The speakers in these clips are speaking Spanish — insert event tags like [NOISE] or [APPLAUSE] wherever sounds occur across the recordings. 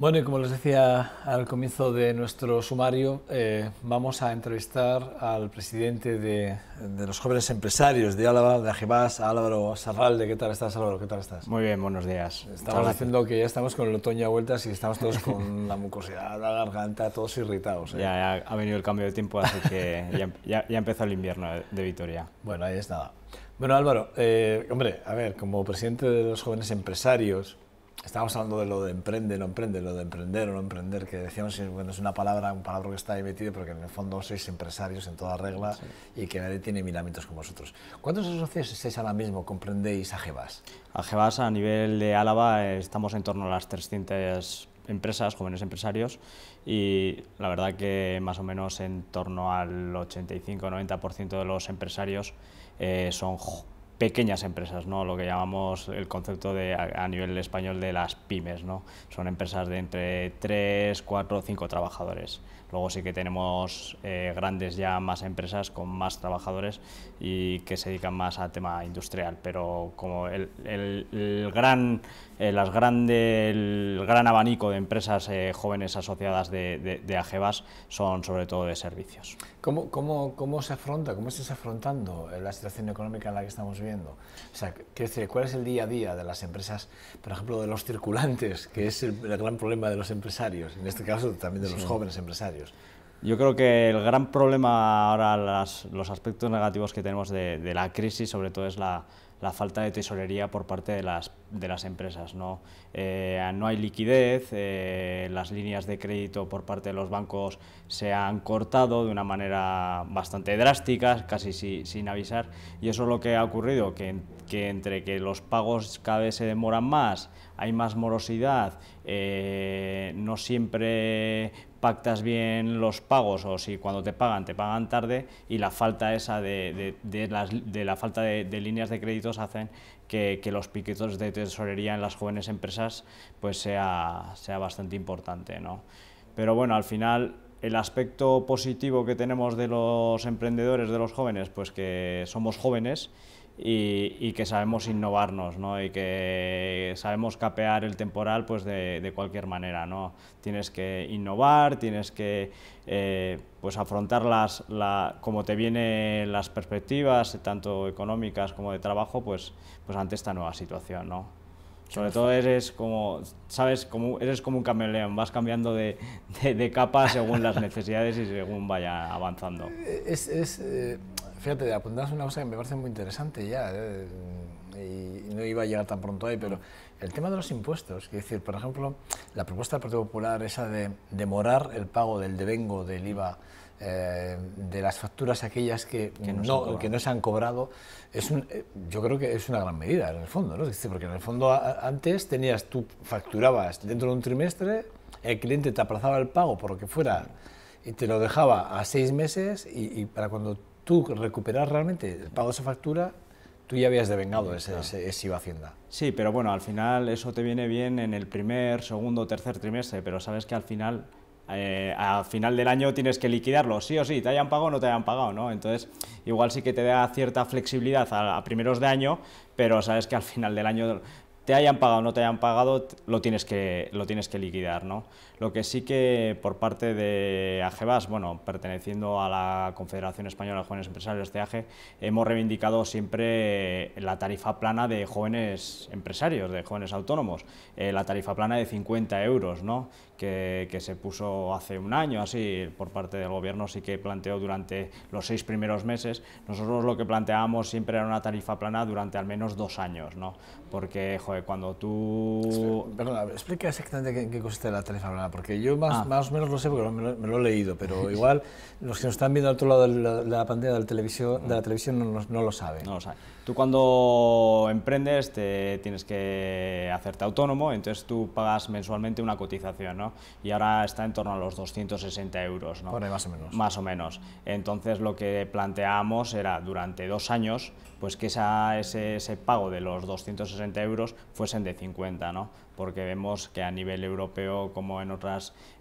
Bueno, y como les decía al comienzo de nuestro sumario, eh, vamos a entrevistar al presidente de, los jóvenes empresarios de Álava, de Ajebás, Álvaro Sarralde. ¿Qué tal estás, Álvaro? ¿Qué tal estás? Muy bien, buenos días. Estamos diciendo que ya estamos con el otoño a vueltas y estamos todos con la mucosidad, la garganta, todos irritados. ¿eh? Ya, ha venido el cambio de tiempo, así que ya, ya, empezó el invierno de Vitoria. Bueno, ahí es Bueno, Álvaro, eh, hombre, a ver, como presidente de los jóvenes empresarios, estábamos hablando de lo de emprende, no emprende, lo de emprender o no emprender, que decíamos, bueno, es una palabra, un palabra que está ahí metido, porque en el fondo sois empresarios en toda regla y que nadie tiene mil ámbitos como vosotros. ¿Cuántos socios estáis ahora mismo, comprendéis a gebas a a nivel de Álava estamos en torno a las 300 empresas, jóvenes empresarios, y la verdad que más o menos en torno al 85-90% de los empresarios eh, son pequeñas empresas, ¿no? lo que llamamos el concepto de, a, nivel español de las pymes. ¿no? Son empresas de entre 3, 4, 5 trabajadores. Luego sí que tenemos eh, grandes ya más empresas con más trabajadores y que se dedican más a tema industrial, pero como el, gran, eh, las el gran abanico de empresas eh, jóvenes asociadas de, de, son sobre todo de servicios. ¿Cómo, cómo, cómo se afronta, cómo estás afrontando eh, la situación económica en la que estamos viendo? O sea, decir, ¿cuál es el día a día de las empresas, por ejemplo, de los circulantes, que es el, gran problema de los empresarios, en este caso también de los jóvenes empresarios? Yo creo que el gran problema ahora, los aspectos negativos que tenemos de la crisis, sobre todo, es la la falta de tesorería por parte de las, de las empresas. ¿no? Eh, hay liquidez, eh, las líneas de crédito por parte de los bancos se han cortado de una manera bastante drástica, casi sin avisar, y eso es lo que ha ocurrido, que, que entre que los pagos cada vez se demoran más, hay más morosidad, eh, no siempre pactas bien los pagos o si cuando te pagan te pagan tarde y la falta esa de, de, la falta de, líneas de créditos hacen que, los piquetos de tesorería en las jóvenes empresas pues sea, sea bastante importante. ¿no? Pero bueno, al final el aspecto positivo que tenemos de los emprendedores, de los jóvenes, pues que somos jóvenes y, que sabemos innovarnos ¿no? y que sabemos capear el temporal pues de, cualquier manera. ¿no? Tienes que innovar, tienes que eh, pues afrontar las, la, como te vienen las perspectivas, tanto económicas como de trabajo, pues, pues ante esta nueva situación. ¿no? Sobre todo eres como, sabes, como, eres como un cameleón, vas cambiando de, de, de capa según las [LAUGHS] necesidades y según vaya avanzando. Es, es, eh, Fíjate, apuntas una cosa que me parece muy interesante ya, eh, y no iba a llegar tan pronto ahí, pero el tema de los impuestos. Es decir, por ejemplo, la propuesta del Partido Popular, esa de demorar el pago del devengo del IVA eh, de las facturas aquellas que, no, que no se han cobrado, es un, eh, yo creo que es una gran medida en el fondo, ¿no? porque en el fondo antes tenías, tú facturabas dentro de un trimestre, el cliente te aplazaba el pago por lo que fuera y te lo dejaba a seis meses y, y para cuando tú recuperas realmente el pago de esa factura, tú ya habías devengado ese, IVA Hacienda. Sí, pero bueno, al final eso te viene bien en el primer, segundo, tercer trimestre, pero sabes que al final, eh, al final del año tienes que liquidarlo, sí o sí, te hayan pagado o no te hayan pagado, ¿no? Entonces, igual sí que te da cierta flexibilidad a, a primeros de año, pero sabes que al final del año te hayan pagado o no te hayan pagado, lo tienes que, lo tienes que liquidar, ¿no? Lo que sí que por parte de AGEBAS, bueno, perteneciendo a la Confederación Española de Jóvenes Empresarios de AGE, hemos reivindicado siempre eh, la tarifa plana de jóvenes empresarios, de jóvenes autónomos, eh, la tarifa plana de 50 euros, ¿no? Que, se puso hace un año, así, por parte del gobierno sí que planteó durante los seis primeros meses. Nosotros lo que planteábamos siempre era una tarifa plana durante al menos dos años, ¿no? Porque, joder, cuando tú... Perdona, explica exactamente qué consiste la tarifa plana porque yo ah. más, o menos lo sé porque me lo, he leído, pero igual los que nos están viendo al otro lado de la, pantalla de la televisión, de la televisión no, lo saben. No Tú cuando emprendes te tienes que hacerte autónomo, entonces tú pagas mensualmente una cotización, ¿no? Y ahora está en torno a los 260 euros, ¿no? más o menos. Más o menos. Entonces lo que planteamos era durante dos años, pues que ese, ese pago de los 260 euros fuesen de 50, ¿no? porque vemos que a nivel europeo, como en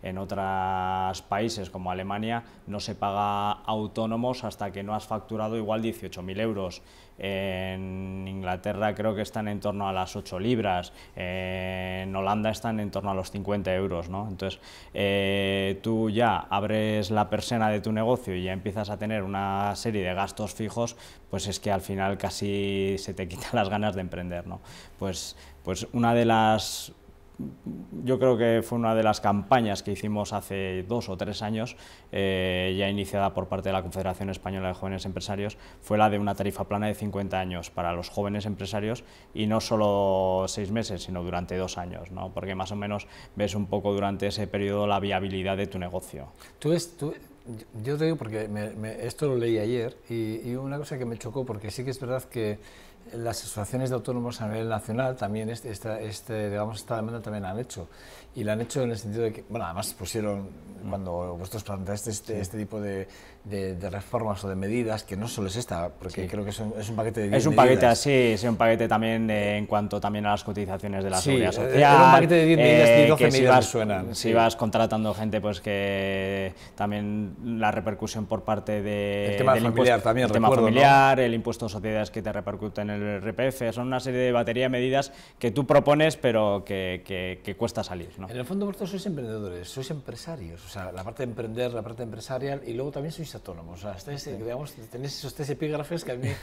en otros países como Alemania, no se paga autónomos hasta que no has facturado igual 18.000 euros en Inglaterra creo que están en torno a las 8 libras, en Holanda están en torno a los 50 euros. ¿no? Entonces, eh, tú ya abres la persona de tu negocio y ya empiezas a tener una serie de gastos fijos, pues es que al final casi se te quitan las ganas de emprender. ¿no? Pues, pues una de las yo creo que fue una de las campañas que hicimos hace dos o tres años, eh, ya iniciada por parte de la Confederación Española de Jóvenes Empresarios, fue la de una tarifa plana de 50 años para los jóvenes empresarios y no solo seis meses, sino durante dos años, ¿no? porque más o menos ves un poco durante ese periodo la viabilidad de tu negocio. yo te digo porque esto lo leí ayer y una cosa que me chocó, porque sí que es verdad que las asociaciones de autónomos a nivel nacional también este, este, digamos, esta demanda también han hecho y la han hecho en el sentido de que, bueno, además pusieron, mm. cuando vosotros planteaste este, tipo de, reformas o de medidas, que no solo es esta, porque creo que es un, paquete de 10 Es un paquete, así es un paquete también eh, en cuanto también a las cotizaciones de la seguridad eh, social. un paquete de 10 medidas, eh, que medidas si suenan. Si vas contratando gente, pues que también la repercusión por parte de... El tema familiar también, El tema familiar, el impuesto a sociedades que te repercute en el RPF, son una serie de batería de medidas que tú propones, pero que, que cuesta salir, ¿no? En el fondo vosotros sois emprendedores, sois empresarios, o sea, la parte de emprender, la parte empresarial y luego también sois autónomos, o sea, tenéis esos tres epígrafes que a mí... [LAUGHS]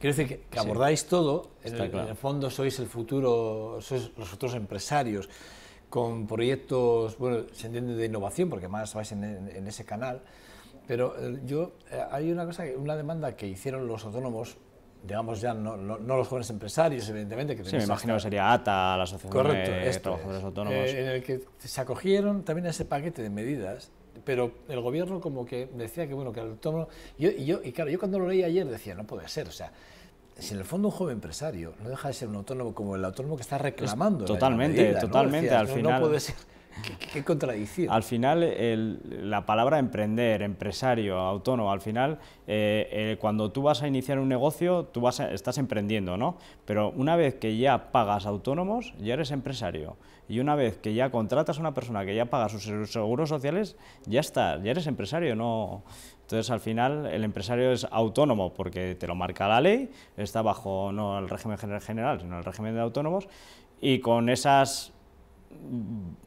Quiero decir que, abordáis todo, en el, fondo sois el futuro, sois los futuros empresarios con proyectos, bueno, se entiende de innovación porque más vais en, ese canal, pero eh, yo, eh, hay una cosa, una demanda que hicieron los autónomos digamos ya, no, no, los jóvenes empresarios, evidentemente. Que sí, me imagino que sería ATA, la Asociación Correcto, de este, Trabajadores Autónomos. Eh, en el que se acogieron también a ese paquete de medidas, pero el gobierno como que decía que, bueno, que el autónomo... Yo, y, yo, y claro, yo cuando lo leí ayer decía, no puede ser, o sea, si en el fondo un joven empresario no deja de ser un autónomo como el autónomo que está reclamando. totalmente, totalmente, al final... No puede ser Qué, contradicción. Al final, la palabra emprender, empresario, autónomo, al final, eh, eh, cuando tú vas a iniciar un negocio, tú vas estás emprendiendo, ¿no? Pero una vez que ya pagas autónomos, ya eres empresario. Y una vez que ya contratas a una persona que ya paga sus seguros sociales, ya está, ya eres empresario, no... Entonces, al final, el empresario es autónomo porque te lo marca la ley, está bajo no el régimen general, sino el régimen de autónomos, y con esas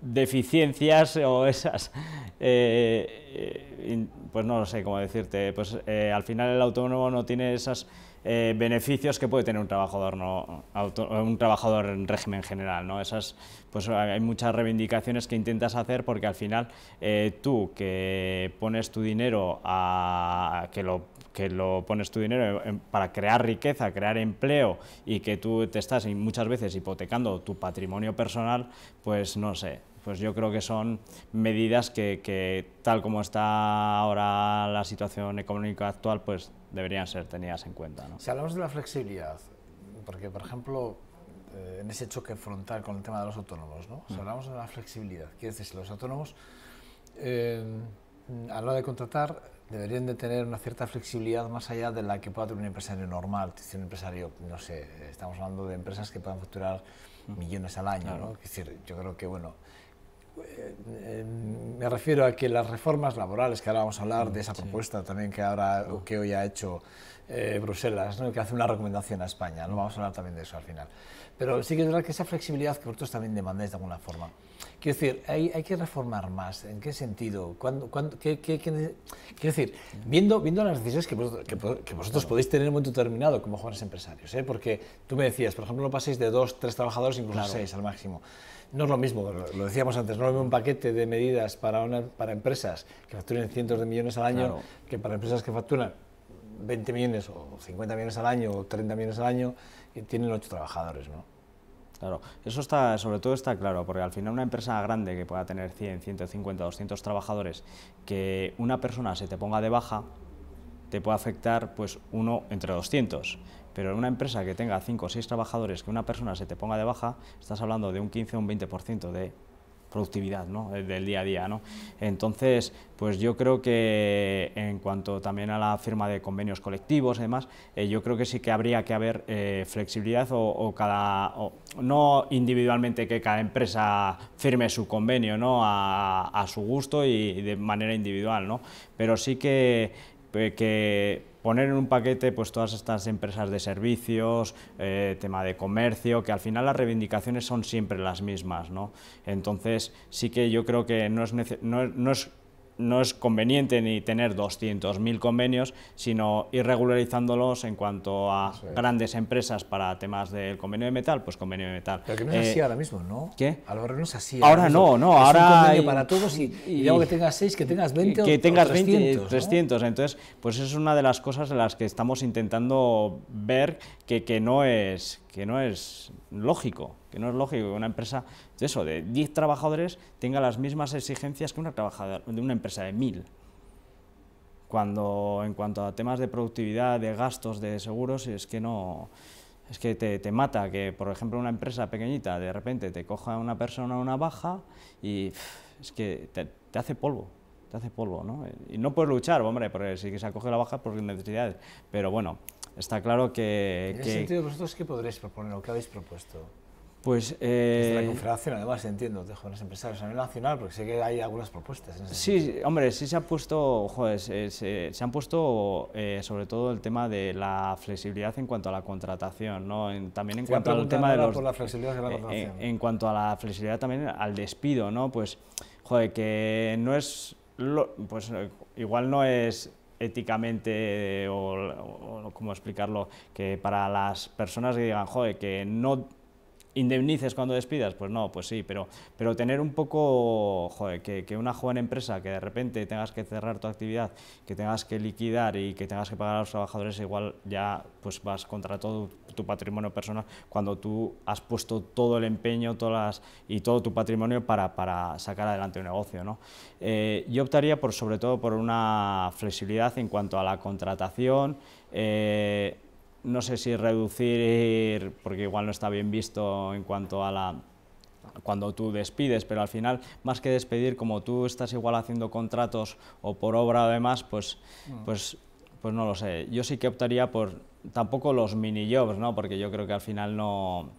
deficiencias o esas, eh, eh, pues no sé cómo decirte, pues eh, al final el autónomo no tiene esos beneficios que puede tener un trabajador, no, un trabajador en régimen general, ¿no? Esas, pues hay muchas reivindicaciones que intentas hacer porque al final tú que pones tu dinero a que lo que lo pones tu dinero para crear riqueza, crear empleo y que tú te estás muchas veces hipotecando tu patrimonio personal, pues no sé, pues yo creo que son medidas que, tal como está ahora la situación económica actual, pues deberían ser tenidas en cuenta. Si hablamos de la flexibilidad, porque por ejemplo, eh, en ese choque frontal con el tema de los autónomos, ¿no? si mm. hablamos de la flexibilidad, quiere decir, los autónomos eh, a la hora de contratar deberían de tener una cierta flexibilidad más allá de la que pueda tener un empresario normal. un empresario, no sé, estamos hablando de empresas que puedan facturar mm. millones al año, ¿no? Es decir, yo creo que, bueno, eh, eh, me refiero a que las reformas laborales, que ahora vamos a hablar de esa propuesta también que, ahora, que hoy ha hecho eh, Bruselas, que hace una recomendación a España, ¿no? vamos a hablar también de eso al final. Pero sí que es verdad que esa flexibilidad que vosotros también demandáis de alguna forma. Quiero decir, hay, que reformar más. ¿En qué sentido? ¿Cuándo, cuándo, qué, qué, qué, quiero decir, viendo, viendo las decisiones que, que, vosotros podéis tener en un momento determinado como jóvenes empresarios, ¿eh? porque tú me decías, por ejemplo, no paséis de dos, tres trabajadores, incluso seis al máximo. No es lo mismo, lo, decíamos antes, no es un paquete de medidas para, para empresas que facturen cientos de millones al año que para empresas que facturan 20 millones o 50 millones al año o 30 millones al año y tienen 8 trabajadores, ¿no? Claro, eso está, sobre todo está claro, porque al final una empresa grande que pueda tener 100, 150, 200 trabajadores, que una persona se te ponga de baja, te puede afectar pues uno entre 200. Pero en una empresa que tenga 5 o 6 trabajadores, que una persona se te ponga de baja, estás hablando de un 15 o un 20% de productividad eh, del día a día. Entonces, pues yo creo que en cuanto también a la firma de convenios colectivos y demás, eh, yo creo que sí que habría que haber eh, flexibilidad o, cada, no individualmente que cada empresa firme su convenio ¿no? a, su gusto y, de manera individual, pero sí que, que poner en un paquete pues, todas estas empresas de servicios, eh, tema de comercio, que al final las reivindicaciones son siempre las mismas. ¿no? Entonces sí que yo creo que no es, no no es no es conveniente ni tener 200.000 convenios, sino ir regularizándolos en cuanto a grandes empresas para temas del convenio de metal, pues convenio de metal. Pero que no es así eh, ahora mismo, ¿no? ¿Qué? mejor no es así. Ahora, no, no, es ahora... Un convenio para todos y, y, que tengas 6, que tengas 20 que, o, tengas 300, ¿no? 300. Entonces, pues es una de las cosas en las que estamos intentando ver que, no es, que no es lógico, que no es lógico una empresa de eso, de 10 trabajadores tenga las mismas exigencias que una, de una empresa de 1000. Cuando en cuanto a temas de productividad, de gastos, de seguros, es que no es que te, mata que, por ejemplo, una empresa pequeñita de repente te coja una persona una baja y es que te, hace polvo, te hace polvo, ¿no? Y no puedes luchar, hombre, porque si se acoge la baja por pues, necesidades, pero bueno, Está claro que... En qué sentido, ¿vosotros qué podréis proponer o qué habéis propuesto? Pues, la eh, Confederación, además, entiendo, de jóvenes empresarios a nivel nacional, porque sé que hay algunas propuestas. sí, hombre, sí se ha puesto, joder, se, han puesto eh, sobre todo el tema de la flexibilidad en cuanto a la contratación, ¿no? también en cuanto al tema de los... la flexibilidad de la eh, contratación. En, cuanto a la flexibilidad también al despido, ¿no? Pues, joder, que no es... pues igual no es éticamente eh, o, cómo explicarlo, que para las personas que digan, joder, que no indemnices cuando despidas, pues no, pues sí, pero, pero tener un poco, joder, que, una joven empresa que de repente tengas que cerrar tu actividad, que tengas que liquidar y que tengas que pagar a los trabajadores, igual ya pues vas contra todo tu patrimonio personal cuando tú has puesto todo el empeño todas y todo tu patrimonio para, sacar adelante un negocio. ¿no? Eh, yo optaría por, sobre todo por una flexibilidad en cuanto a la contratación, eh, no sé si reducir, porque igual no está bien visto en cuanto a la cuando tú despides, pero al final, más que despedir, como tú estás igual haciendo contratos o por obra o demás, pues, mm. pues, pues no lo sé. Yo sí que optaría por tampoco los mini jobs, ¿no? porque yo creo que al final no,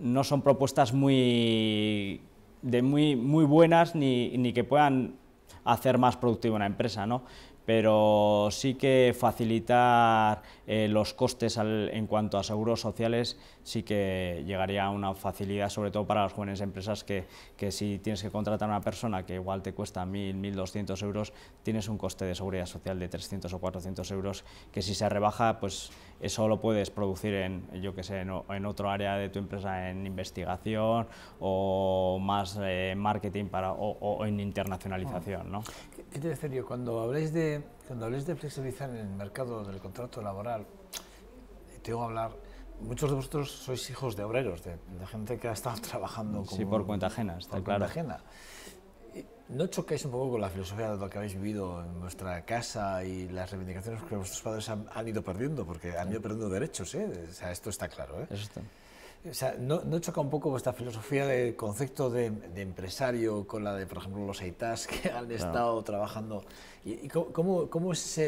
no son propuestas muy, de muy, muy buenas ni, ni que puedan hacer más productiva una empresa, ¿no? pero sí que facilitar eh, los costes en cuanto a seguros sociales sí que llegaría a una facilidad, sobre todo para las jóvenes empresas, que, si tienes que contratar a una persona que igual te cuesta 1.000, 1.200 euros, tienes un coste de seguridad social de 300 o 400 euros, que si se rebaja, pues eso lo puedes producir en, yo que sé, en, otro área de tu empresa, en investigación o más eh, marketing para, o, en internacionalización. ¿no? En serio, cuando habléis de, cuando habléis de flexibilizar el mercado del contrato laboral, tengo que hablar muchos de vosotros sois hijos de obreros, de, gente que ha estado [LAUGHS] trabajando como, sí, por cuenta ajena, está ¿No chocáis un poco con la filosofía de lo que habéis vivido en vuestra casa y las reivindicaciones que vuestros padres han, ido perdiendo? Porque han ido perdiendo derechos, ¿eh? O sea, esto está claro, ¿eh? Eso está. O sea, ¿no, ¿no, choca un poco vuestra filosofía del concepto de, empresario con la de, por ejemplo, los EITAS que han estado trabajando? ¿Y, cómo, cómo, es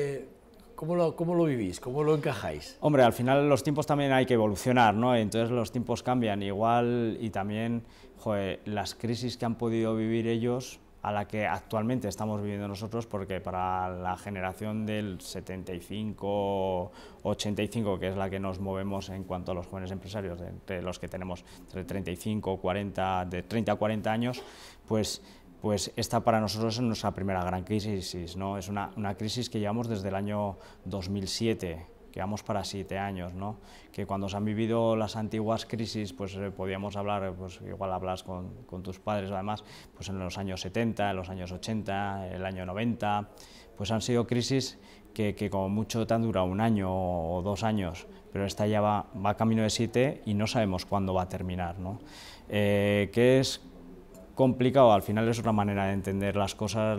¿Cómo lo, ¿Cómo lo vivís? ¿Cómo lo encajáis? Hombre, al final los tiempos también hay que evolucionar, ¿no? Entonces los tiempos cambian igual y también joder, las crisis que han podido vivir ellos a la que actualmente estamos viviendo nosotros, porque para la generación del 75, 85, que es la que nos movemos en cuanto a los jóvenes empresarios, entre los que tenemos entre 35, 40, de 30 a 40 años, pues pues esta para nosotros es nuestra primera gran crisis, ¿no? es una, crisis que llevamos desde el año 2007, que vamos para siete años, ¿no? que cuando se han vivido las antiguas crisis, pues eh, podíamos hablar, pues igual hablas con, tus padres además, pues en los años 70, en los años 80, el año 90, pues han sido crisis que, como mucho te han durado un año o dos años, pero esta ya va, camino de siete y no sabemos cuándo va a terminar. ¿no? Eh, es complicado, al final es una manera de entender las cosas,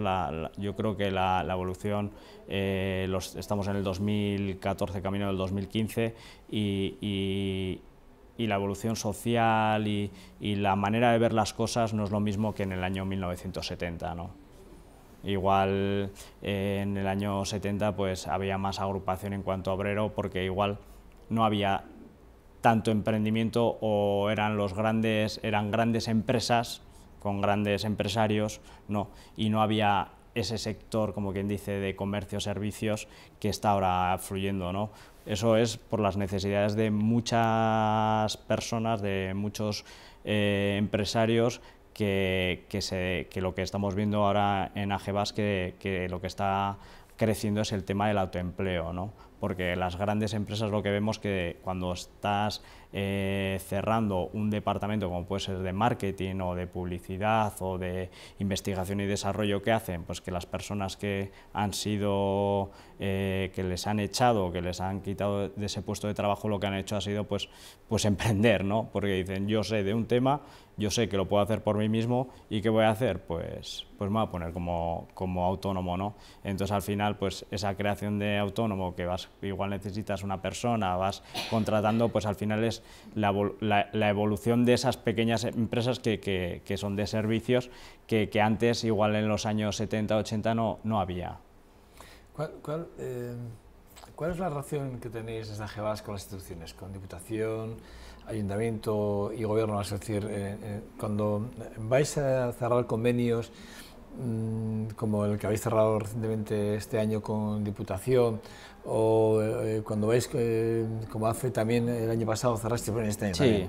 yo creo que la, evolución, eh, estamos en el 2014, camino del 2015, y, la evolución social y, la manera de ver las cosas no es lo mismo que en el año 1970. Igual eh, en el año 70 pues, había más agrupación en cuanto a obrero porque igual no había tanto emprendimiento o eran los grandes, eran grandes empresas con grandes empresarios, no. Y no había ese sector, como quien dice, de comercio, servicios, que está ahora fluyendo, ¿no? Eso es por las necesidades de muchas personas, de muchos eh, empresarios que, se, lo que estamos viendo ahora en Ajebas, que, lo que está creciendo es el tema del autoempleo, ¿no? porque las grandes empresas lo que vemos que cuando estás eh, cerrando un departamento como puede ser de marketing o de publicidad o de investigación y desarrollo que hacen, pues que las personas que han sido, eh, que les han echado, que les han quitado de ese puesto de trabajo, lo que han hecho ha sido pues, pues emprender, ¿no? Porque dicen, yo sé de un tema, yo sé que lo puedo hacer por mí mismo y ¿qué voy a hacer? Pues, pues me voy a poner como, como autónomo, ¿no? Entonces al final pues esa creación de autónomo que vas, igual necesitas una persona, vas contratando, pues al final es la, evolución de esas pequeñas empresas que, son de servicios que, antes, igual en los años 70, 80, no, no había. ¿Cuál, cuál, eh, ¿Cuál es la relación que tenéis desde AGEVAS con las instituciones? ¿Con Diputación, Ayuntamiento y Gobierno? Es decir, eh, eh, cuando vais a cerrar convenios mm, como el que habéis cerrado recientemente este año con Diputación o eh, cuando veis que, eh, como hace también el año pasado, cerraste por este año sí.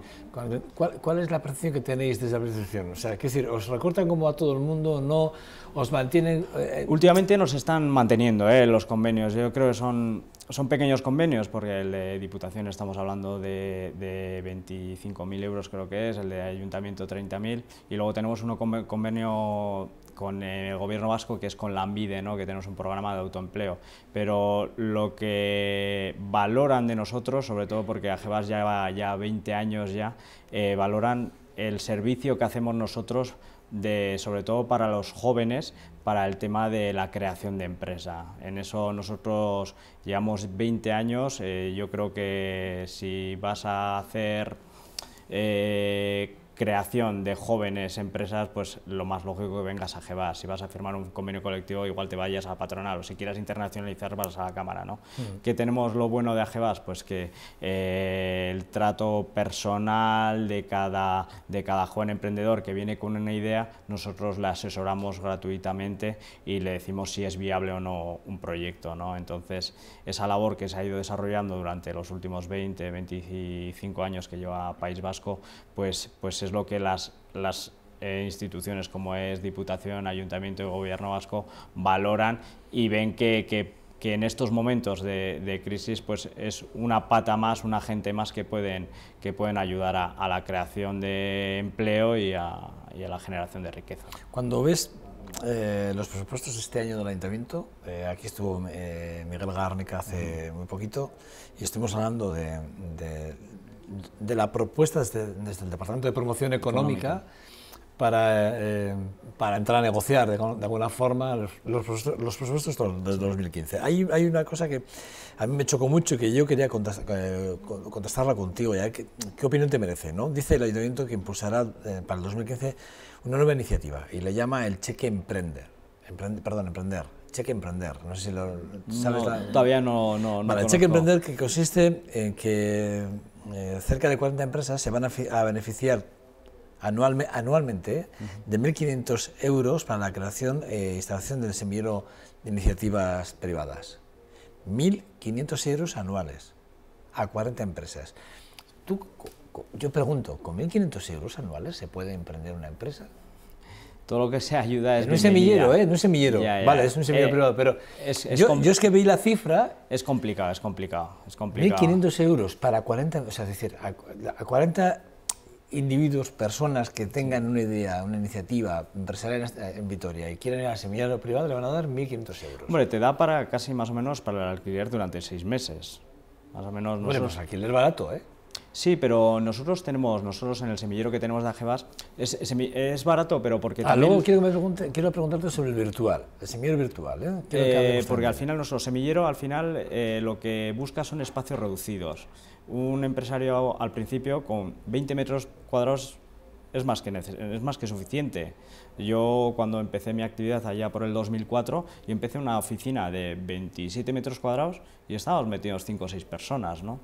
¿Cuál, es la percepción que tenéis de esa percepción? O sea, es decir, ¿os recortan como a todo el mundo? ¿No os mantienen...? Eh, Últimamente nos están manteniendo los convenios. Yo creo que son, son pequeños convenios, porque el de Diputación estamos hablando de, de 25.000 euros, creo que es, el de Ayuntamiento 30.000, y luego tenemos un convenio con eh, el gobierno vasco, que es con la ¿no? que tenemos un programa de autoempleo. Pero lo que valoran de nosotros, sobre todo porque AGEBAS lleva ya 20 años ya, eh, valoran el servicio que hacemos nosotros de, sobre todo para los jóvenes, para el tema de la creación de empresa. En eso nosotros llevamos 20 años, eh, yo creo que si vas a hacer creación de jóvenes empresas, pues lo más lógico que vengas a GEBAS. Si vas a firmar un convenio colectivo, igual te vayas a patronal, o si quieres internacionalizar, vas a la Cámara. ¿no? que mm. ¿Qué tenemos lo bueno de AGEBAS? Pues que eh, el trato personal de cada, de cada joven emprendedor que viene con una idea, nosotros le asesoramos gratuitamente y le decimos si es viable o no un proyecto. ¿no? Entonces, esa labor que se ha ido desarrollando durante los últimos 20, 25 años que lleva País Vasco, pues, pues es lo que las, eh, instituciones como es Diputación, Ayuntamiento y Gobierno Vasco valoran y ven que, en estos momentos de, crisis pues es una pata más, una gente más que pueden, que pueden ayudar a, la creación de empleo y a, la generación de riqueza. Cuando ves eh, los presupuestos este año del Ayuntamiento, eh, aquí estuvo Miguel Gárnica hace muy poquito y estuvimos hablando de de la propuesta desde, el Departamento de Promoción Económica, Para, eh, para, entrar a negociar de, alguna forma los, los, presupuestos desde 2015. Hay, hay, una cosa que a mí me chocó mucho y que yo quería contestar, eh, contestarla contigo. Ya. ¿Qué, opinión te merece? ¿no? Dice el ayuntamiento que impulsará eh, para el 2015 una nueva iniciativa y le llama el cheque emprender. perdón, emprender cheque emprender. No sé si lo sabes. Todavía no. no, no vale, el cheque emprender que consiste en que eh, cerca de 40 empresas se van a, beneficiar anualmente de 1.500 euros para la creación e instalación del semillero de iniciativas privadas. 1.500 euros anuales a 40 empresas. Tú, yo pregunto, ¿con 1.500 euros anuales se puede emprender una empresa? todo lo que sea ayuda es, es un semillero, ¿eh? No es semillero. vale, es un semillero eh, privado, pero yo, es que vi la cifra... Es complicado, es complicado, es complicado. 1.500 euros para 40, o sea, es decir, a, 40 individuos, personas que tengan una idea, una iniciativa empresarial en, Vitoria y quieren ir al semillero privado, le van a dar 1.500 euros. Hombre, te da para casi más o menos para el alquiler durante seis meses. Más o menos... No bueno, pues alquiler barato, ¿eh? Sí, pero nosotros tenemos, nosotros en el semillero que tenemos de Ajebas, es, barato, pero porque ah, luego quiero, preguntarte sobre el virtual, el semillero virtual, ¿eh? eh porque al final nuestro semillero, al final eh, lo que busca son espacios reducidos. Un empresario al principio con 20 metros cuadrados es más que, es más que suficiente. Yo cuando empecé mi actividad allá por el 2004, yo empecé una oficina de 27 metros cuadrados y estábamos metidos 5 o 6 personas, ¿no?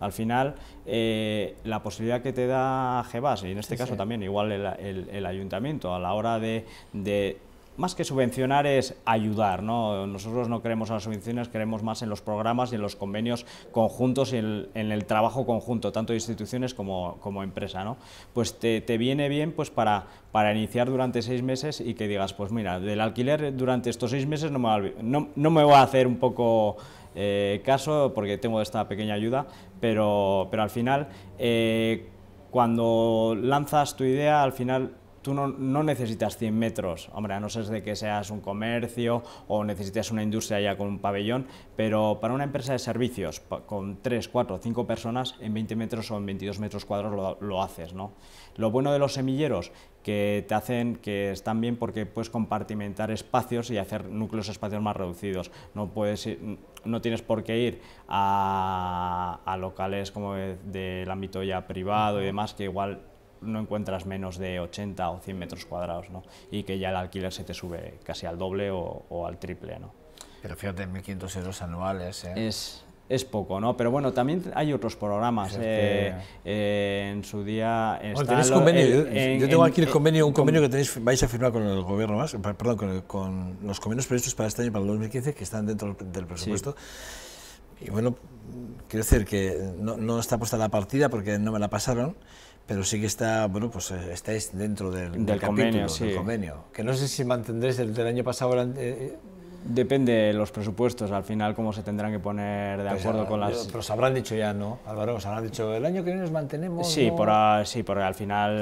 Al final, eh, la posibilidad que te da GEBAS, y en este caso también igual el, ayuntamiento, a la hora de, más que subvencionar es ayudar, ¿no? Nosotros no queremos las subvenciones, queremos más en los programas y en los convenios conjuntos y en, el trabajo conjunto, tanto de instituciones como, como empresa, ¿no? Pues te, viene bien pues para, para iniciar durante seis meses y que digas, pues mira, del alquiler durante estos seis meses no me, no me voy a hacer un poco eh, caso porque tengo esta pequeña ayuda, pero, pero al final eh, cuando lanzas tu idea, al final tú no, necesitas 100 metros, hombre, a no ser de que seas un comercio o necesites una industria ya con un pabellón, pero para una empresa de servicios con 3, 4, 5 personas, en 20 metros o en 22 metros cuadrados lo, haces, ¿no? Lo bueno de los semilleros, que te hacen, que están bien porque puedes compartimentar espacios y hacer núcleos espacios más reducidos. No puedes, no tienes por qué ir a, locales como del ámbito ya privado y demás, que igual no encuentras menos de 80 o 100 metros cuadrados, ¿no? Y que ya el alquiler se te sube casi al doble o, al triple, ¿no? Pero fíjate, 1.500 euros anuales, ¿eh? Es, es poco, ¿no? Pero bueno, también hay otros programas. Eh, eh, en su día. Bueno, tenéis convenio. yo tengo aquí el eh, convenio, un convenio que tenéis, vais a firmar con el gobierno más, perdón, con, los convenios previstos para este año, para el 2015, que están dentro del presupuesto. Y bueno, quiero decir que no, está puesta la partida porque no me la pasaron pero sí que está, bueno, pues estáis dentro del, convenio, capítulo, convenio. Que no sé si mantendréis el del año pasado, Depende de los presupuestos, al final cómo se tendrán que poner de pues acuerdo con las... Pero se habrán dicho ya, ¿no? Álvaro, se habrán dicho, el año que viene nos mantenemos... Sí, por porque al final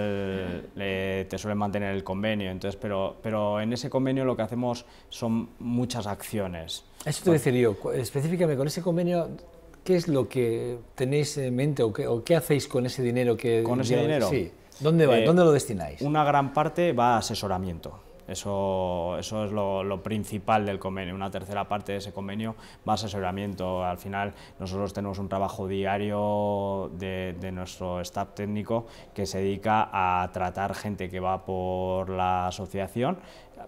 eh, te suelen mantener el convenio, entonces, pero, pero en ese convenio lo que hacemos son muchas acciones. Eso te yo, específicamente con ese convenio, ¿qué es lo que tenéis en mente o qué, o hacéis con ese dinero que... Con ese dinero. Sí. ¿Dónde, eh, ¿Dónde lo destináis? Una gran parte va a asesoramiento eso, eso es lo, principal del convenio. Una tercera parte de ese convenio va a asesoramiento. Al final nosotros tenemos un trabajo diario de, nuestro staff técnico que se dedica a tratar gente que va por la asociación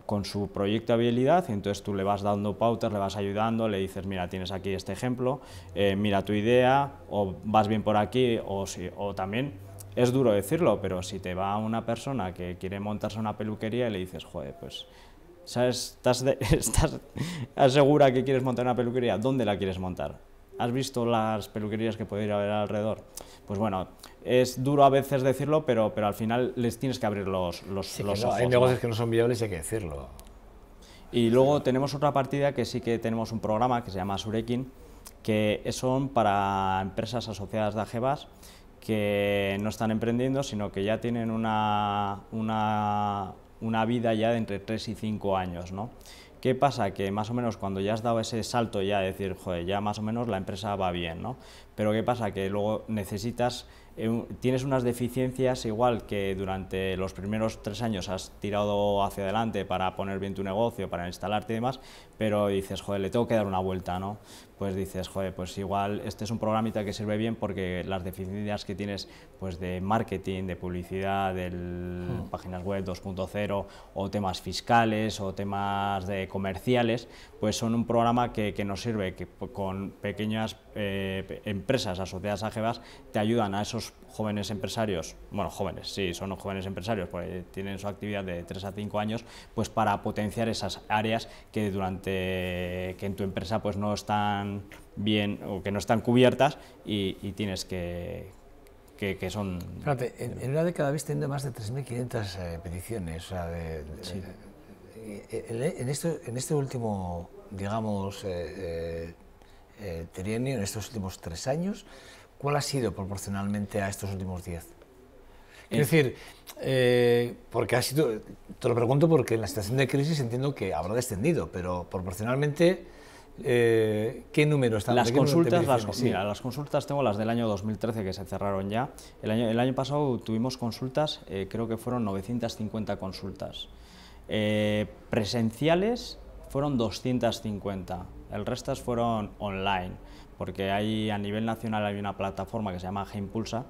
con su proyecto de habilidad y entonces tú le vas dando pautas, le vas ayudando, le dices, mira, tienes aquí este ejemplo, eh, mira tu idea, o vas bien por aquí, o, o también es duro decirlo, pero si te va una persona que quiere montarse una peluquería y le dices, joder, pues, ¿sabes? ¿Estás, [LAUGHS] estás segura que quieres montar una peluquería? ¿Dónde la quieres montar? ¿Has visto las peluquerías que puede ir a ver alrededor? Pues bueno, es duro a veces decirlo, pero, pero al final les tienes que abrir los, los, Hay negocios que no son viables y hay que decirlo. Y luego tenemos otra partida que sí que tenemos un programa que se llama Surekin, que son para empresas asociadas de Ajebas, que no están emprendiendo, sino que ya tienen una, una, una vida ya de entre 3 y 5 años. ¿no? ¿Qué pasa? Que más o menos cuando ya has dado ese salto ya, decir, joder, ya más o menos la empresa va bien, ¿no? Pero ¿qué pasa? Que luego necesitas eh, tienes unas deficiencias igual que durante los primeros tres años has tirado hacia adelante para poner bien tu negocio, para instalarte y demás, pero dices, joder, le tengo que dar una vuelta, ¿no? Pues dices, joder, pues igual este es un programita que sirve bien porque las deficiencias que tienes pues de marketing, de publicidad, de hmm. páginas web 2.0 o temas fiscales o temas de comerciales, pues son un programa que, que nos sirve que, pues, con pequeñas empresas asociadas a GEVAS te ayudan a esos jóvenes empresarios, bueno, jóvenes, sí, son jóvenes empresarios, porque tienen su actividad de 3 a 5 años, pues para potenciar esas áreas que durante que en tu empresa pues no están bien o que no están cubiertas y, tienes que, que, son... en, en, una década habéis más de 3.500 peticiones. en, este, en, este, último, digamos, eh, en estos últimos tres años, ¿cuál ha sido proporcionalmente a estos últimos diez? es eh. decir, eh, porque ha sido, te lo pregunto porque en la situación de crisis entiendo que habrá descendido, pero proporcionalmente, eh, ¿qué número están? Las consultas, las, mira, las consultas tengo las del año 2013 que se cerraron ya. El año, el año pasado tuvimos consultas, creo que fueron 950 consultas. presenciales fueron 250 el resto fueron online, porque hay, a nivel nacional hay una plataforma que se llama Geimpulsa,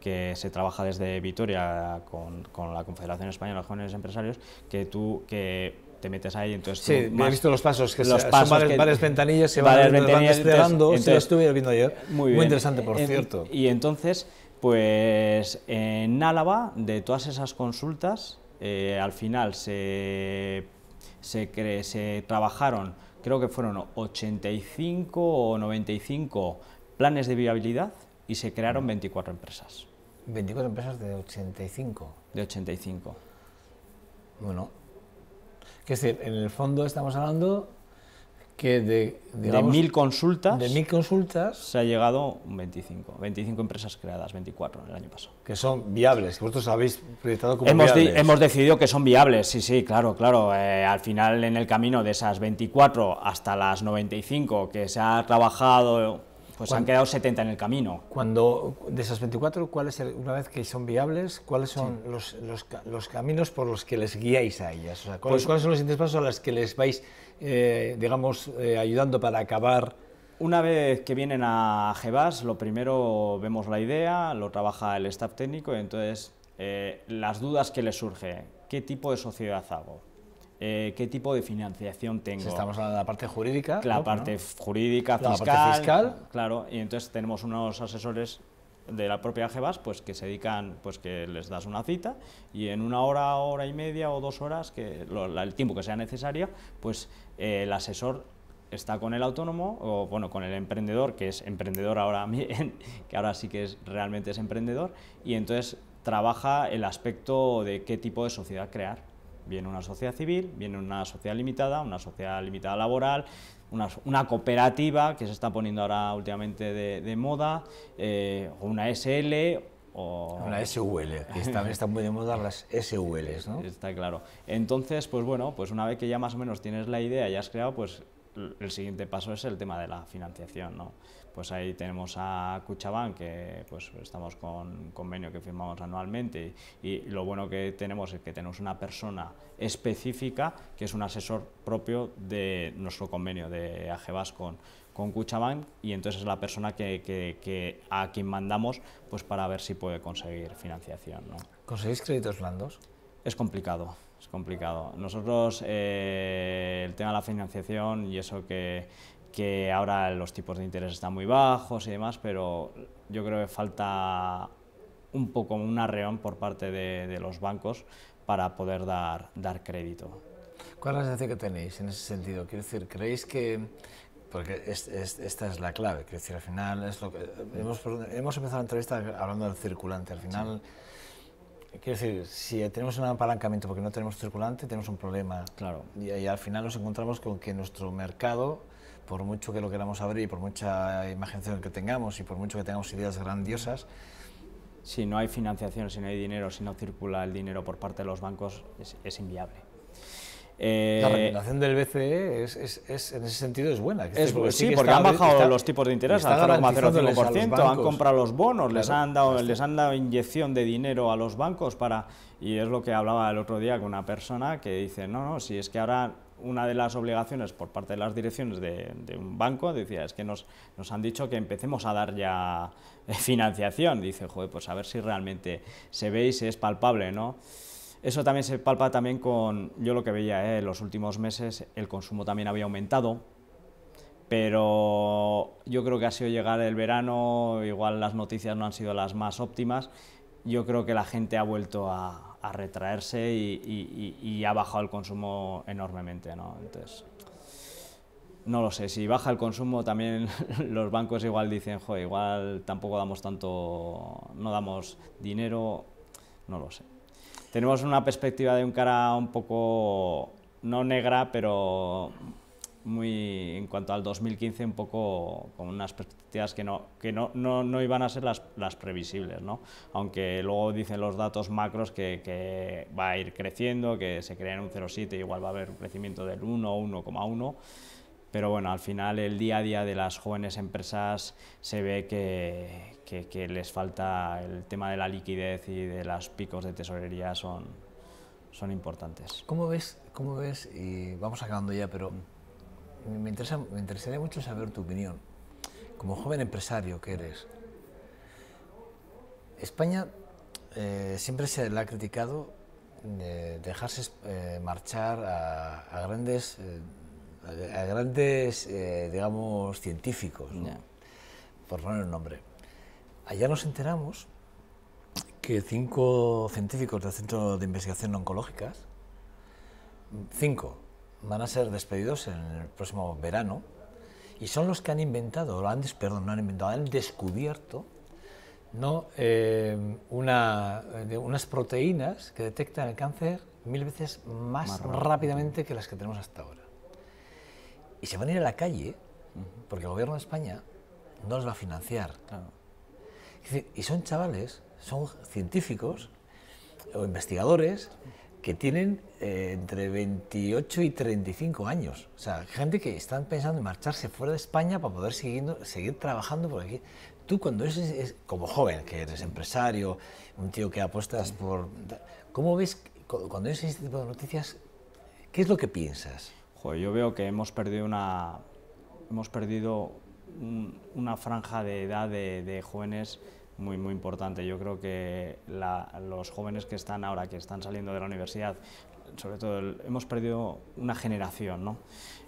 que se trabaja desde Vitoria con, la Confederación Española de Jóvenes Empresarios, que tú que te metes ahí, entonces sí, he visto los pasos, que los se, son ventanillas se van, ventanillas, van lo estuve viendo ayer, muy, interesante por cierto. Y entonces, pues en Álava, de todas esas consultas, eh, al final se, se, se trabajaron creo que fueron 85 o 95 planes de viabilidad y se crearon 24 empresas. 24 empresas de 85. De 85. Bueno, que es decir, en el fondo estamos hablando que de, de, mil consultas, de mil consultas se ha llegado un 25, 25 empresas creadas, 24 en el año pasado. Que son viables, que vosotros habéis proyectado como hemos viables. hemos decidido que son viables, sí, sí, claro, claro. Eh, al final en el camino de esas 24 hasta las 95 que se ha trabajado, pues han quedado 70 en el camino. Cuando de esas 24, ¿cuál una vez que son viables, cuáles son los, los, caminos por los que les guiáis a ellas? O sea, ¿cuáles, pues son los siguientes pasos a los que les vais eh, digamos, eh, ayudando para acabar? Una vez que vienen a GEBAS, lo primero vemos la idea, lo trabaja el staff técnico y entonces eh, las dudas que les surge, ¿qué tipo de sociedad hago? qué tipo de financiación tengo. estamos hablando de la parte jurídica. La parte jurídica, fiscal. fiscal. Claro, y entonces tenemos unos asesores de la propia GEBAS, pues que se dedican, pues que les das una cita y en una hora, hora y media o dos horas, que el tiempo que sea necesario, pues eh, el asesor está con el autónomo o bueno con el emprendedor que es emprendedor ahora [LAUGHS] que ahora sí que es realmente es emprendedor y entonces trabaja el aspecto de qué tipo de sociedad crear. Viene una sociedad civil, viene una sociedad limitada, una sociedad limitada laboral, una, cooperativa que se está poniendo ahora últimamente de, moda, eh, una SL, o... Una SUL, que también están muy de moda las SUL, ¿no? Está claro. Entonces, pues bueno, pues una vez que ya más o menos tienes la idea y has creado, pues el siguiente paso es el tema de la financiación, ¿no? Pues ahí tenemos a Cuchabán, que pues estamos con convenio que firmamos anualmente y, lo bueno que tenemos es que tenemos una persona específica que es un asesor propio de nuestro convenio de AGBAS con, con y entonces es la persona que, a quien mandamos pues para ver si puede conseguir financiación. ¿no? ¿Conseguís créditos blandos? Es complicado, es complicado. Nosotros eh, el tema de la financiación y eso que que ahora los tipos de interés están muy bajos y demás, pero yo creo que falta un poco un arreón por parte de, los bancos para poder dar, dar crédito. ¿Cuál es la sensación que tenéis en ese sentido? Quiero decir, ¿creéis que, porque esta es la clave, quiero decir, al final es lo que... Hemos, hemos empezado la entrevista hablando del circulante, al final... Quiero decir, si tenemos un apalancamiento porque no tenemos circulante, tenemos un problema. Claro. Y, y al final nos encontramos con que nuestro mercado por mucho que lo queramos abrir, y por mucha imaginación que tengamos y por mucho que tengamos ideas grandiosas, si no hay financiación, si no hay dinero, si no circula el dinero por parte de los bancos, es, inviable. Eh, la recomendación del BCE es, es, en ese sentido es buena. sí, porque han bajado los tipos de interés al 0,05%, han comprado los bonos, les, han dado, les han dado inyección de dinero a los bancos para... Y es lo que hablaba el otro día con una persona que dice, no, no, si es que ahora una de las obligaciones por parte de las direcciones de, un banco, decía, es que nos, nos, han dicho que empecemos a dar ya eh, financiación. Dice, joder, pues a ver si realmente se ve y si es palpable, ¿no? Eso también se palpa también con, yo lo que veía en eh, los últimos meses, el consumo también había aumentado, pero yo creo que ha sido llegar el verano, igual las noticias no han sido las más óptimas, yo creo que la gente ha vuelto a, retraerse y, ha bajado el consumo enormemente. ¿no? Entonces, no lo sé, si baja el consumo también [LAUGHS] los bancos igual dicen, igual tampoco damos tanto, no damos dinero, no lo sé. Tenemos una perspectiva de un cara un poco, no negra, pero muy, en cuanto al 2015, un poco con unas perspectivas que no, que no, no, iban a ser las, las previsibles, ¿no? aunque luego dicen los datos macros que, que, va a ir creciendo, que se crea en un 0,7, igual va a haber un crecimiento del 1, 1,1, pero bueno, al final el día a día de las jóvenes empresas se ve que, que, que les falta el tema de la liquidez y de los picos de tesorería son, son importantes. ¿Cómo ves, cómo ves y vamos acabando ya, pero me, interesa, me interesaría mucho saber tu opinión. Como joven empresario que eres, España eh, siempre se le ha criticado de dejarse eh, marchar a, grandes, a, grandes eh, digamos, científicos, por poner un nombre. Allá nos enteramos que cinco científicos del Centro de Investigación Oncológicas, cinco, van a ser despedidos en el próximo verano y son los que han inventado, lo han, perdón, no han inventado, han descubierto ¿no? Eh, una, unas proteínas que detectan el cáncer mil veces más, rápidamente que las que tenemos hasta ahora. Y se van a ir a la calle porque el gobierno de España no los va a financiar. y son chavales, son científicos o investigadores que tienen eh, entre 28 y 35 años. O sea, gente que están pensando en marcharse fuera de España para poder seguir seguir trabajando por aquí. Tú cuando eres, como joven, que eres empresario, un tío que apuestas por... ¿Cómo ves cuando ves este tipo de noticias? ¿Qué es lo que piensas? Joder, yo veo que hemos perdido una, hemos perdido una franja de edad de jóvenes muy, muy importante. Yo creo que la, los jóvenes que están ahora, que están saliendo de la universidad, sobre todo hemos perdido una generación. ¿no?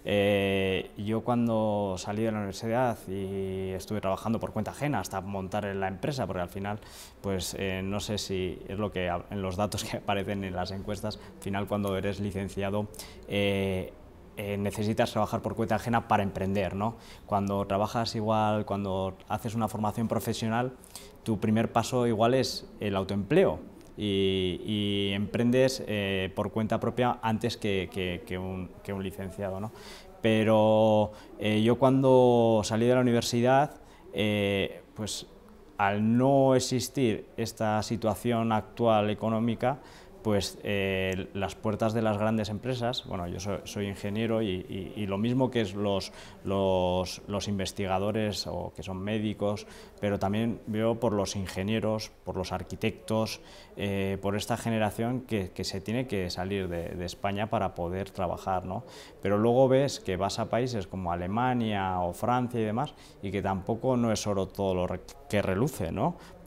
Eh, yo cuando salí de la universidad y estuve trabajando por cuenta ajena hasta montar en la empresa, porque al final, pues eh, no sé si es lo que en los datos que aparecen en las encuestas, al final cuando eres licenciado... Eh, necesitas trabajar por cuenta ajena para emprender, ¿no? Cuando trabajas igual, cuando haces una formación profesional, tu primer paso igual es el autoempleo y, emprendes eh, por cuenta propia antes que, un, licenciado. ¿no? Pero eh, yo cuando salí de la universidad, eh, pues al no existir esta situación actual económica, pues las puertas de las grandes empresas, bueno, yo soy, ingeniero y, lo mismo que es los, los, investigadores o que son médicos pero también veo por los ingenieros, por los arquitectos, eh, por esta generación que, se tiene que salir de, España para poder trabajar. Pero luego ves que vas a países como Alemania o Francia y demás y que tampoco no es oro todo lo que reluce,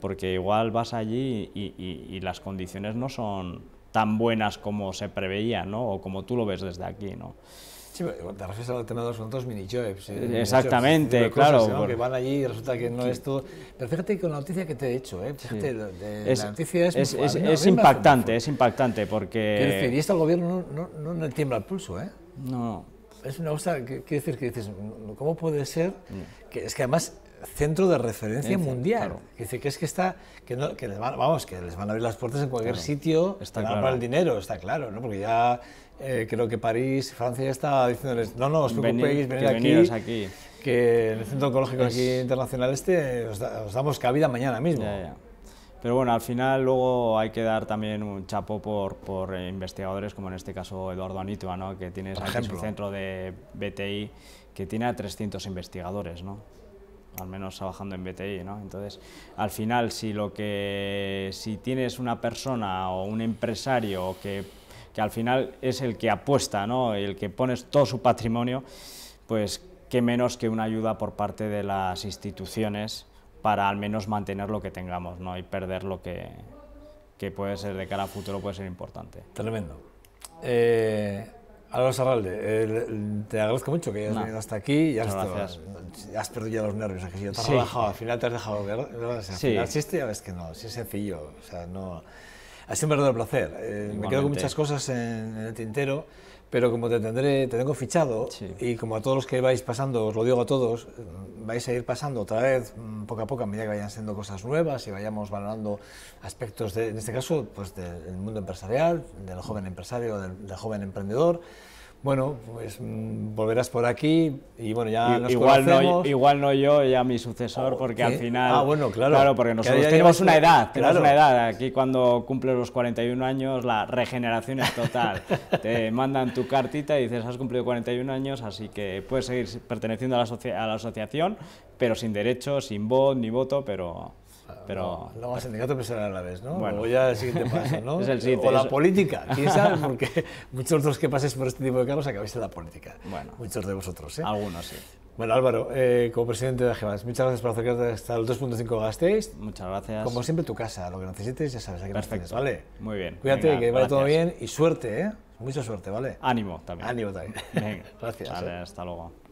porque igual vas allí y, las condiciones no son tan buenas como se preveía, O como tú lo ves desde aquí, ¿no? Sí, pero te refieres al alternador, son dos mini jobs. Eh, Exactamente, claro. Que van allí y resulta que no es todo. Pero fíjate con la noticia que te he hecho, ¿eh? Fíjate, es, la noticia es. Es, impactante, es impactante, porque. y esto al gobierno no, no, no, tiembla el pulso, ¿eh? No. Es una cosa que quiere decir que dices, ¿cómo puede ser? Mm. Que, es que además centro de referencia eh, mundial. Que dice que es que está, que, no, que les van, vamos, que les van a abrir las puertas en cualquier sitio, está claro. el dinero, está claro, ¿no? Porque ya eh, creo que París, Francia está diciéndoles, no, no os preocupéis, venid, que aquí, que el Centro Oncológico aquí Internacional este os, damos cabida mañana mismo. Pero bueno, al final luego hay que dar también un chapo por, eh, investigadores, como en este caso Eduardo Anitua, ¿no? que tiene centro de BTI, que tiene a 300 investigadores, ¿no? al menos trabajando en BTI. ¿no? Entonces, al final, si, lo que, si tienes una persona o un empresario que que al final es el que apuesta, ¿no? el que pone todo su patrimonio, pues qué menos que una ayuda por parte de las instituciones para al menos mantener lo que tengamos ¿no? y perder lo que, que puede ser de cara a futuro puede ser importante. Tremendo. Eh... Sarralde, eh, te agradezco mucho que hayas venido hasta aquí ya has, has perdido ya los nervios. Que si has al final te has dejado sí. si esto ya ves que no, es sencillo. O sea, no, ha sido un verdadero placer. Eh, me quedo con muchas cosas en, el tintero, pero como te tendré, te tengo fichado y como a todos los que vais pasando, os lo digo a todos, vais a ir pasando otra vez, mm, poco a poco, a medida que vayan siendo cosas nuevas y vayamos valorando aspectos, en este caso, pues del mundo empresarial, del joven empresario, del, del joven emprendedor. Bueno, pues mm, volverás por aquí y bueno, ya nos igual no, igual no yo, ya mi sucesor, oh, porque al final... Ah, bueno, claro. Claro, porque nosotros tenemos una edad, tenemos una edad. Aquí cuando cumples los 41 años la regeneración es total. [LAUGHS] Te mandan tu cartita y dices, has cumplido 41 años, así que puedes seguir perteneciendo a la, a la asociación, pero sin derecho, sin voz ni voto, pero pero... No, no el sindicato empresarial a la vez, ¿no? Bueno. Luego ya el siguiente paso, ¿no? [LAUGHS] es el siguiente, o la política, [LAUGHS] quién porque muchos de los que paséis por este tipo de cargos acabáis en la política. Bueno. Muchos de vosotros, ¿eh? Algunos, sí. Bueno, Álvaro, eh, como presidente de AGEMAS, muchas gracias por acercarte hasta el 2.5 gastéis. Muchas gracias. Como siempre, tu casa, lo que necesites, ya sabes, aquí Perfecto. Tienes, ¿vale? Muy bien. Cuídate, que vaya todo bien y suerte, ¿eh? Mucha suerte, ¿vale? Ánimo también. Ánimo también. Venga. [LAUGHS] gracias. Vale, hasta luego.